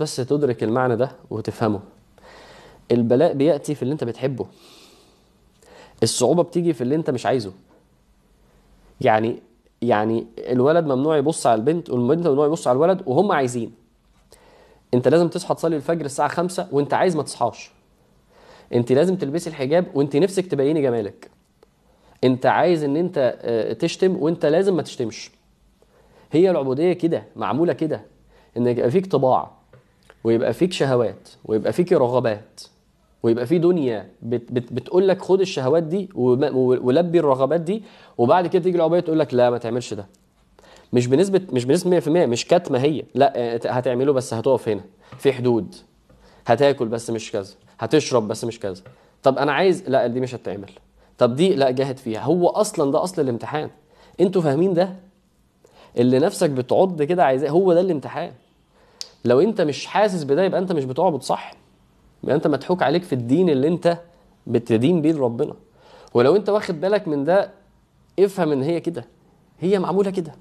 بس تدرك المعنى ده وتفهمه البلاء بياتي في اللي انت بتحبه الصعوبه بتيجي في اللي انت مش عايزه يعني يعني الولد ممنوع يبص على البنت والبنت ممنوع يبص على الولد وهم عايزين انت لازم تصحى تصلي الفجر الساعه خمسة وانت عايز ما تصحاش انت لازم تلبسي الحجاب وانت نفسك تبيني جمالك انت عايز ان انت آه، تشتم وانت لازم ما تشتمش هي العبوديه كده معموله كده ان يبقى فيك طباع ويبقى فيك شهوات ويبقى فيك رغبات ويبقى في دنيا بت بت بتقول لك خد الشهوات دي ولبي الرغبات دي وبعد كده تيجي العبايه تقول لك لا ما تعملش ده مش بنسبه مش بنسبه 100% مش كاتمه هي لا آه، هتعمله بس هتقف هنا في حدود هتاكل بس مش كذا هتشرب بس مش كذا طب انا عايز لا دي مش هتتعمل طب دي لا جاهد فيها هو اصلا ده اصل الامتحان انتوا فاهمين ده اللي نفسك بتعض كده عايزاه هو ده الامتحان لو انت مش حاسس بده يبقى انت مش بتعبد صح يبقى انت مضحوك عليك في الدين اللي انت بتدين بيه لربنا ولو انت واخد بالك من ده افهم ان هي كده هي معموله كده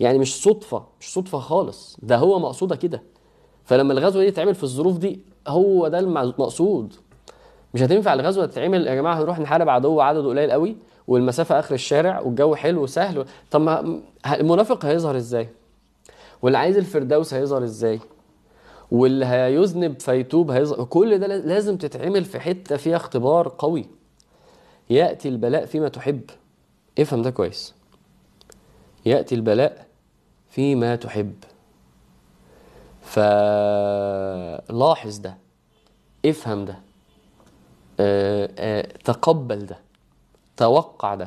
يعني مش صدفه مش صدفه خالص ده هو مقصوده كده فلما الغزوه دي تتعمل في الظروف دي هو ده المقصود مش هتنفع الغزوه تتعمل يا جماعه هنروح نحارب عدو عدده قليل قوي والمسافه اخر الشارع والجو حلو وسهل طب ما المنافق هيظهر ازاي واللي عايز الفردوس هيظهر ازاي واللي هيذنب فيتوب هيظهر كل ده لازم تتعمل في حته فيها اختبار قوي ياتي البلاء فيما تحب افهم ده كويس ياتي البلاء فيما تحب فلاحظ ده افهم ده أه أه تقبل ده توقع ده